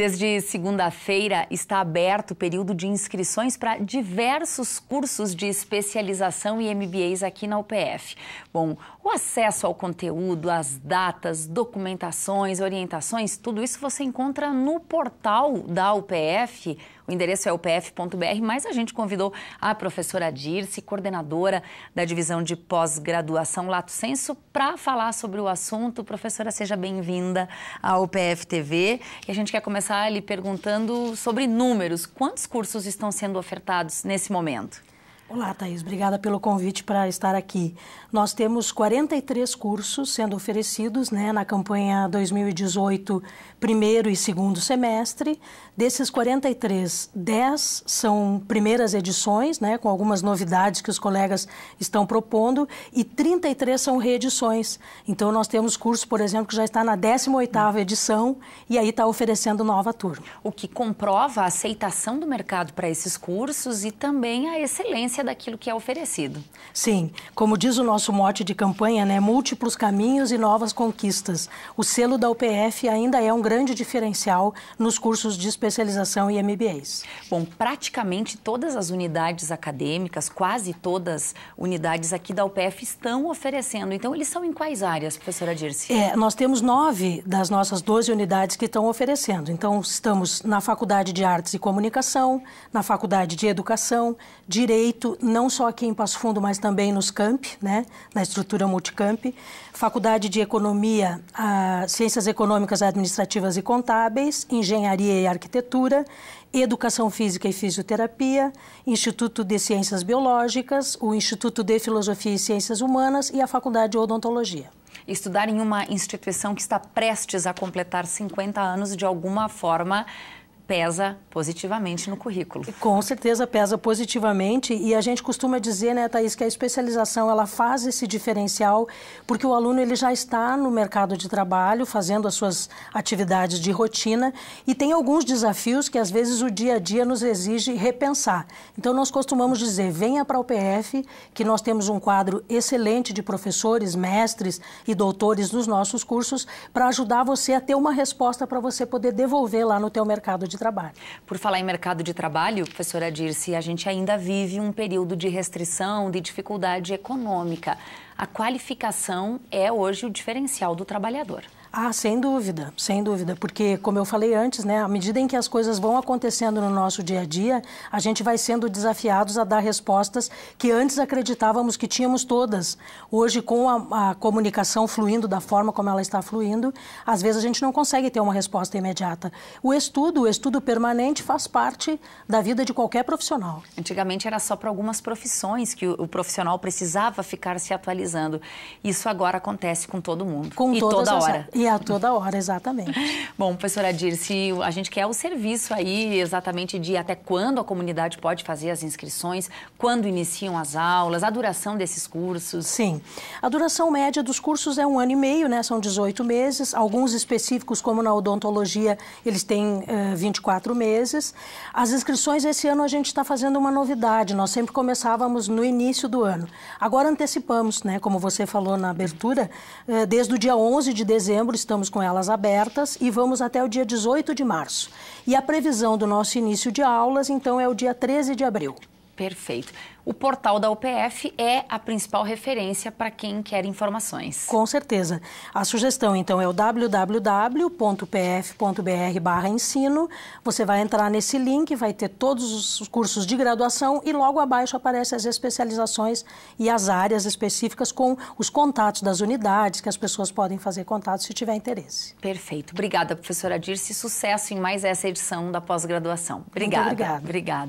Desde segunda-feira está aberto o período de inscrições para diversos cursos de especialização e MBAs aqui na UPF. Bom, o acesso ao conteúdo, as datas, documentações, orientações, tudo isso você encontra no portal da UPF o endereço é upf.br, mas a gente convidou a professora Dirce, coordenadora da divisão de pós-graduação Lato Senso, para falar sobre o assunto. Professora, seja bem-vinda à UPF TV. E a gente quer começar lhe perguntando sobre números. Quantos cursos estão sendo ofertados nesse momento? Olá, Thaís. Obrigada pelo convite para estar aqui. Nós temos 43 cursos sendo oferecidos né, na campanha 2018, primeiro e segundo semestre. Desses 43, 10 são primeiras edições, né, com algumas novidades que os colegas estão propondo, e 33 são reedições. Então, nós temos curso, por exemplo, que já está na 18ª edição e aí está oferecendo nova turma. O que comprova a aceitação do mercado para esses cursos e também a excelência daquilo que é oferecido. Sim, como diz o nosso mote de campanha, né, múltiplos caminhos e novas conquistas. O selo da UPF ainda é um grande diferencial nos cursos de especialização e MBAs. Bom, praticamente todas as unidades acadêmicas, quase todas unidades aqui da UPF estão oferecendo. Então, eles são em quais áreas, professora Dirce? É, nós temos nove das nossas 12 unidades que estão oferecendo. Então, estamos na Faculdade de Artes e Comunicação, na Faculdade de Educação, Direito, não só aqui em Passo Fundo, mas também nos camp, né, na estrutura multicamp. Faculdade de Economia, Ciências Econômicas, Administrativas e Contábeis, Engenharia e Arquitetura, Educação Física e Fisioterapia, Instituto de Ciências Biológicas, o Instituto de Filosofia e Ciências Humanas e a Faculdade de Odontologia estudar em uma instituição que está prestes a completar 50 anos de alguma forma pesa positivamente no currículo. Com certeza pesa positivamente e a gente costuma dizer, né, Thaís, que a especialização ela faz esse diferencial porque o aluno ele já está no mercado de trabalho, fazendo as suas atividades de rotina e tem alguns desafios que às vezes o dia a dia nos exige repensar. Então nós costumamos dizer, venha para o PF, que nós temos um quadro excelente de professores, mestres e doutores nos nossos cursos para ajudar você a ter uma resposta para você poder devolver lá no teu mercado de trabalho. Por falar em mercado de trabalho, professora Dirce, a gente ainda vive um período de restrição, de dificuldade econômica a qualificação é hoje o diferencial do trabalhador. Ah, sem dúvida, sem dúvida, porque como eu falei antes, né, à medida em que as coisas vão acontecendo no nosso dia a dia, a gente vai sendo desafiados a dar respostas que antes acreditávamos que tínhamos todas. Hoje, com a, a comunicação fluindo da forma como ela está fluindo, às vezes a gente não consegue ter uma resposta imediata. O estudo, o estudo permanente, faz parte da vida de qualquer profissional. Antigamente era só para algumas profissões que o, o profissional precisava ficar se atualizando precisando. Isso agora acontece com todo mundo. Com e toda hora. E a toda hora, exatamente. Bom, professora Dirce, a gente quer o serviço aí exatamente de até quando a comunidade pode fazer as inscrições, quando iniciam as aulas, a duração desses cursos. Sim. A duração média dos cursos é um ano e meio, né? São 18 meses. Alguns específicos, como na odontologia, eles têm eh, 24 meses. As inscrições esse ano a gente está fazendo uma novidade. Nós sempre começávamos no início do ano. Agora antecipamos, né? né? Como você falou na abertura, eh, desde o dia 11 de dezembro estamos com elas abertas e vamos até o dia 18 de março. E a previsão do nosso início de aulas, então, é o dia 13 de abril. Perfeito. O portal da UPF é a principal referência para quem quer informações. Com certeza. A sugestão, então, é o www.pf.br/ensino. Você vai entrar nesse link, vai ter todos os cursos de graduação e logo abaixo aparecem as especializações e as áreas específicas com os contatos das unidades, que as pessoas podem fazer contato se tiver interesse. Perfeito. Obrigada, professora Dirce. Sucesso em mais essa edição da pós-graduação. Obrigada. Muito obrigada. obrigada.